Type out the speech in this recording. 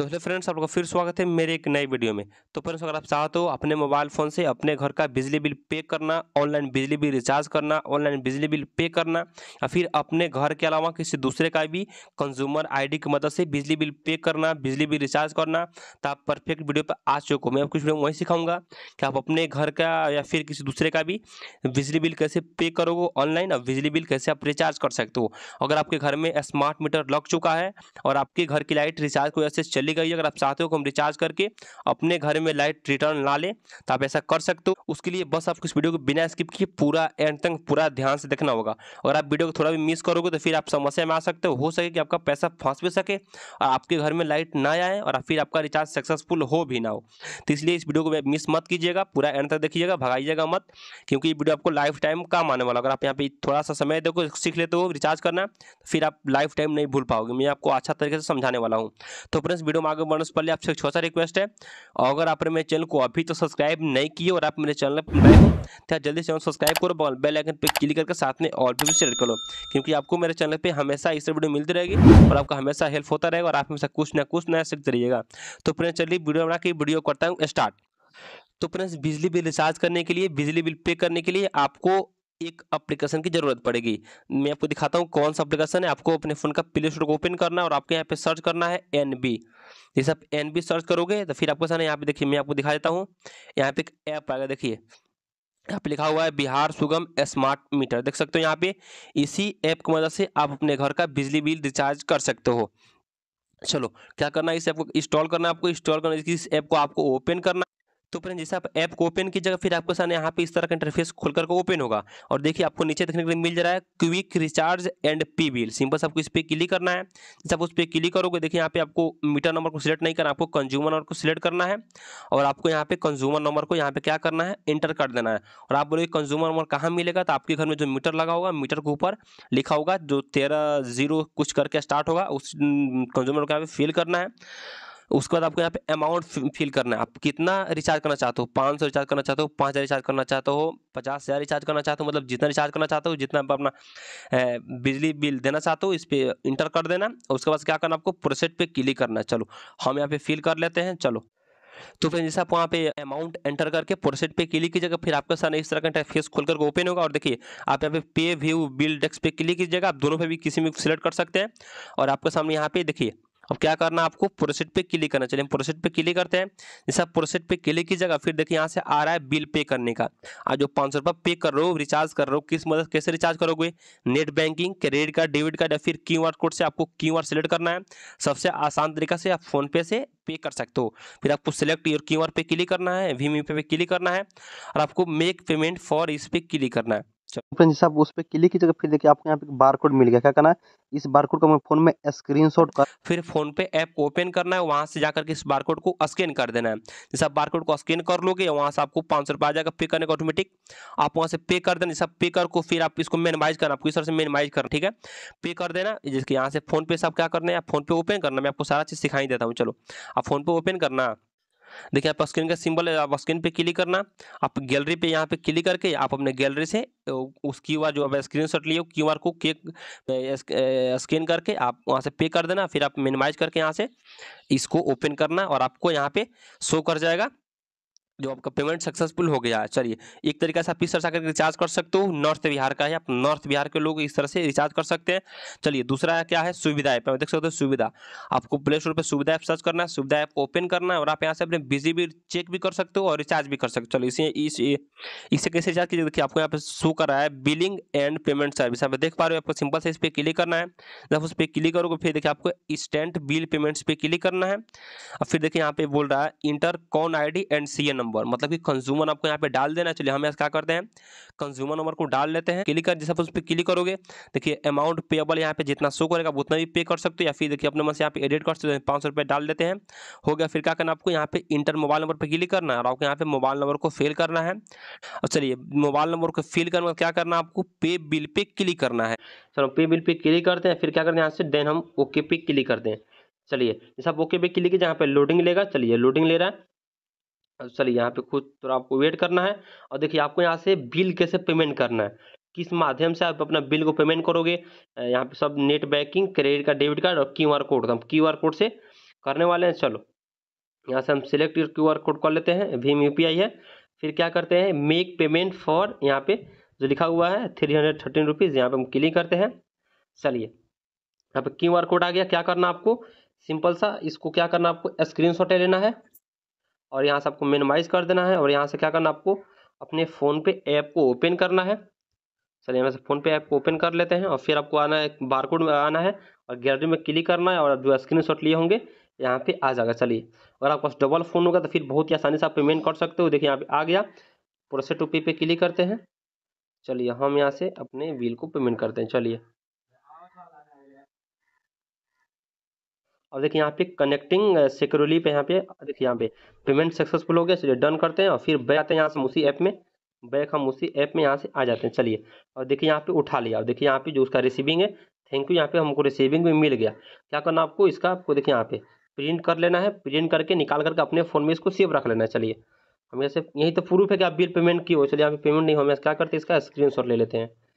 तो hello friends आप लोग का फिर स्वागत है मेरे एक नए वीडियो में तो फ्रेंड्स अगर आप चाहते हो अपने मोबाइल फ़ोन से अपने घर का बिजली बिल पे करना ऑनलाइन बिजली बिल रिचार्ज करना ऑनलाइन बिजली बिल पे करना या फिर अपने घर के अलावा किसी दूसरे का भी कंज्यूमर आईडी की मदद से बिजली बिल पे करना बिजली बिल रिचार्ज करना तो आप परफेक्ट वीडियो पर आ चुके मैं आपको वीडियो वहीं सिखाऊंगा कि आप अपने घर का या फिर किसी दूसरे का भी बिजली बिल कैसे पे करोगे ऑनलाइन और बिजली बिल कैसे आप रिचार्ज कर सकते हो अगर आपके घर में स्मार्ट मीटर लग चुका है और आपके घर की लाइट रिचार्ज की वजह से चली ले गई अगर आप चाहते हो कि हम रिचार्ज करके अपने घर में लाइट रिटर्न ला लें तो आप ऐसा कर सकते हो उसके लिए बस आपको इस वीडियो को बिना स्किप किए पूरा एंड तक पूरा ध्यान से देखना होगा अगर आप वीडियो को थोड़ा भी मिस करोगे तो फिर आप समस्या में आ सकते हो हो सके कि आपका पैसा फंस भी सके और आपके घर में लाइट ना आए और फिर आपका रिचार्ज सक्सेसफुल हो भी ना हो तो इसलिए इस वीडियो को मिस मत कीजिएगा पूरा एंड तक देखिएगा भगाइएगा मत क्योंकि ये वीडियो आपको लाइफ टाइम काम आने वाला अगर आप यहाँ पे थोड़ा सा समय देखो सीख लेते हो रिचार्ज करना तो फिर आप लाइफ टाइम नहीं भूल पाओगे मैं आपको अच्छा तरीके से समझाने वाला हूँ तो फ्रेंड्स वीडियो में आगे बढ़ने से पहले आपसे एक छोटा रिक्वेस्ट है और अगर आपने मेरे चैनल को अभी तो सब्सक्राइब नहीं किया और आप मेरे चैनल पर नए हो तो जल्दी से सब्सक्राइब करो बेल आइकन पर क्लिक करके साथ में और भी शेयर करो क्योंकि आपको मेरे चैनल पर हमेशा इस वीडियो मिलती रहेगी और आपका हमेशा हेल्प होता रहेगा और आप हमेशा कुछ ना कुछ नया सीखते रहिएगा तो फ्रेंड चलिए वीडियो बना के वीडियो करता हूँ स्टार्ट तो फ्रेंड्स बिजली बिल रिचार्ज करने के लिए बिजली बिल पे करने के लिए आपको एक अप्लीकेशन की ज़रूरत पड़ेगी मैं आपको दिखाता हूँ कौन सा अप्लीकेशन है आपको अपने फ़ोन का प्ले स्टोर को ओपन करना है और आपके यहाँ पे सर्च करना है एन बी जैसे आप एन बी सर्च करोगे तो फिर आपको सर यहाँ पे देखिए मैं आपको दिखा देता हूँ यहाँ पे एक ऐप आएगा देखिए यहाँ पे लिखा हुआ है बिहार सुगम स्मार्ट मीटर देख सकते हो यहाँ पे इसी ऐप की मदद से आप अपने घर का बिजली बिल रिचार्ज कर सकते हो चलो क्या करना है इस ऐप को इंस्टॉल करना है आपको इंस्टॉल करना है इस ऐप को आपको ओपन करना है तो फिर जैसे आप ऐप को ओपन की जगह फिर आपके सामने यहाँ पे इस तरह का इंटरफेस खोल करके ओपन होगा और देखिए आपको नीचे देखने के लिए मिल जा रहा है quick recharge and pay bill simple से आपको इस पर क्लिक करना है जैसे आप उस पर क्लिक करोगे देखिए यहाँ पे आपको मीटर नंबर को सिलेक्ट नहीं करना आपको कंज्यूमर नंबर को सिलेक्ट करना है और आपको यहाँ पे कंज्यूमर नंबर को यहाँ पे क्या करना है इंटर कर देना है और आप बोलोगे कंज्यूमर नंबर कहाँ मिलेगा तो आपके घर में जो मीटर लगा होगा मीटर के ऊपर लिखा होगा जो तेरह जीरो कुछ करके स्टार्ट होगा उस कंज्यूमर को यहाँ पे फिल करना है उसके बाद आपको यहाँ पे अमाउंट फिल करना है आप कितना रिचार्ज करना चाहते हो पाँच सौ रिचार्ज करना चाहते हो पाँच हज़ार रिचार्ज करना चाहते हो पचास हज़ार रिचार्ज करना चाहते हो मतलब जितना रिचार्ज करना चाहते हो जितना आप अपना बिजली बिल देना चाहते हो इस पर इंटर कर देना उसके बाद क्या करना आपको प्रोसेट पर क्लिक करना है चलो हम यहाँ पे फिल कर लेते हैं चलो तो फिर जैसे आप वहाँ पे अमाउंट एंटर करके प्रोसेट पे क्लिक कीजिएगा फिर आपके सामने इस तरह का फेस खोल करके ओपन होगा और देखिए आप यहाँ पे पे व्यू बिल डेस्क पे क्लिक कीजिएगा आप दोनों पे भी किसी में सिलेक्ट कर सकते हैं और आपके सामने यहाँ पे देखिए अब क्या करना आपको प्रोसेट पे क्लिक करना चलिए हम प्रोसेट पे क्लिक करते हैं जैसे आप प्रोसेट पे क्लिक कीजिएगा फिर देखिए यहाँ से आ रहा है बिल पे करने का आज जो पाँच सौ पे कर रहे हो रिचार्ज कर रहे हो किस मदद कैसे रिचार्ज करोगे net banking credit card debit card या फिर क्यू कोड से आपको क्यू आर करना है सबसे आसान तरीका से आप फोनपे से पे कर सकते हो फिर आपको सिलेक्ट योर क्यू पे क्लिक करना है वीम पे क्लिक करना है और आपको मेक पेमेंट फॉर इस पे क्लिक करना है तो जैसे आप उस पर क्लिक कीजिएगा फिर देखिए आपको यहाँ पे बार कोड मिल गया क्या करना है इस बार कोड को फोन में स्क्रीन शॉट कर फिर फोन पे ऐप ओपन करना है वहाँ से जाकर के इस बार कोड को स्कैन कर देना है जैसे आप बार कोड को स्कैन कर लोगे वहाँ से आपको पाँच सौ रुपये आ जाएगा पे करने का ऑटोमेटिक आप वहाँ से पे कर देना जैसे पे कर को फिर आप इसको मिनिमाइज करना आपको इस तरह से मिनिमाइज करना ठीक है पे कर देना जिसके यहाँ से फोन पे से आप क्या करना है फोन पे ओपन करना मैं आपको सारा चीज़ सिखाई देता हूँ चलो आप फोन पे ओपन करना देखिए आपका स्क्रीन का सिंबल है आप स्क्रीन पे क्लिक करना आप गैलरी पे यहाँ पे क्लिक करके आप अपने गैलरी से उस क्यू आर जो आप स्क्रीन शॉट लिए क्यू आर को केक स्कैन करके आप वहाँ से पे कर देना फिर आप मिनिमाइज करके यहाँ से इसको ओपन करना और आपको यहाँ पे शो कर जाएगा जो आपका पेमेंट सक्सेसफुल हो गया है चलिए एक तरीका से आप इस तरह से आकर रिचार्ज कर सकते हो नॉर्थ बिहार का है आप नॉर्थ बिहार के लोग इस तरह से रिचार्ज कर सकते हैं चलिए दूसरा है क्या है सुविधा ऐप देख सकते हो सुविधा आपको प्ले स्टोर पर सुविधा ऐप सर्च करना है सुविधा ऐप ओपन करना है और आप यहाँ से अपने बिजी भी चेक भी कर सकते हो और रिचार्ज भी कर सकते हो चलो इसे इस इसे कैसे रिचार्ज कीजिए देखिए आपको यहाँ पे शो कर रहा है बिलिंग एंड पेमेंट सर्विस आप देख पा रहे हो आपको सिंपल से इस पर क्लिक करना है जब उस पर क्लिक करोगे फिर देखिए आपको इंस्टेंट बिल पेमेंट्स पे क्लिक करना है और फिर देखिए यहाँ पे बोल रहा है enter con I and C number number मतलब कि कंज्यूमर आपको यहाँ पे डाल देना चलिए हम क्या करते हैं कंज्यूमर नंबर को डाल लेते हैं क्लिक कर जैसे उस पर क्लिक करोगे देखिए अमाउंट पेबल यहाँ पे जितना शो करेगा उतना भी पे कर सकते हो या फिर देखिए अपने मन से यहाँ पे एडिट कर सकते हैं पाँच सौ डाल देते हैं हो गया फिर क्या करना आपको यहाँ पे इंटर मोबाइल नंबर पर क्लिक करना है और आपको यहाँ पे मोबाइल नंबर को फिल करना है और चलिए मोबाइल नंबर को फिल करने क्या करना आपको पे बिल पे क्लिक करना है चलो पे बिल पे क्लिक करते हैं फिर क्या करते हैं यहाँ से देन हम ओके पे क्लिक करते हैं चलिए जैसे आप ओके पे क्लिक जहाँ पे लोडिंग लेगा चलिए लोडिंग ले रहा है चलिए यहाँ पे खुद थोड़ा आपको वेट करना है और देखिए आपको यहाँ से बिल कैसे पेमेंट करना है किस माध्यम से आप अपना बिल को पेमेंट करोगे यहाँ पे सब net banking credit card debit card और क्यू आर कोड हम क्यू आर कोड से करने वाले हैं चलो यहाँ से हम सिलेक्ट क्यू आर कोड कर लेते हैं भीम यू है फिर क्या करते हैं मेक पेमेंट फॉर यहाँ पे जो लिखा हुआ है थ्री हंड्रेड थर्टीन रुपीज़ यहाँ पर हम क्लिक करते हैं चलिए यहाँ पे क्यू आर कोड आ गया क्या करना आपको सिंपल सा इसको क्या करना आपको स्क्रीन शॉट लेना है और यहाँ से आपको मिनिमाइज कर देना है और यहाँ से क्या करना है आपको अपने फ़ोन पे ऐप को ओपन करना है चलिए यहाँ से फ़ोन पे ऐप को ओपन कर लेते हैं और फिर आपको आना है बारकोड में आना है और गैलरी में क्लिक करना है और जो स्क्रीन शॉट लिए होंगे यहाँ पे आ जाएगा चलिए अगर आपके पास डबल फ़ोन होगा तो फिर बहुत ही आसानी से आप पेमेंट कर सकते हो देखिए यहाँ पे आ गया प्रोसेस टू पे पे क्लिक करते हैं चलिए हम यहाँ से अपने बिल को पेमेंट करते हैं चलिए और देखिए यहाँ पे कनेक्टिंग सिक्योरली पे यहाँ पे देखिए यहाँ पे पेमेंट सक्सेसफुल हो गया चलिए डन करते हैं और फिर बैक आते हैं यहाँ से उसी ऐप में बैक हम उसी ऐप में यहाँ से आ जाते हैं चलिए और देखिए यहाँ पे उठा लिया और देखिए यहाँ पे जो उसका रिसीविंग है थैंक यू यहाँ पे हमको रिसीविंग भी मिल गया क्या करना आपको इसका आपको देखिए यहाँ पे प्रिंट कर लेना है प्रिंट करके निकाल करके अपने फ़ोन में इसको सेव रख लेना है चलिए हम जैसे यही तो प्रूफ है कि आप बिल पेमेंट की हो चलिए यहाँ पे पेमेंट नहीं हो हम क्या करते हैं इसका स्क्रीन ले लेते हैं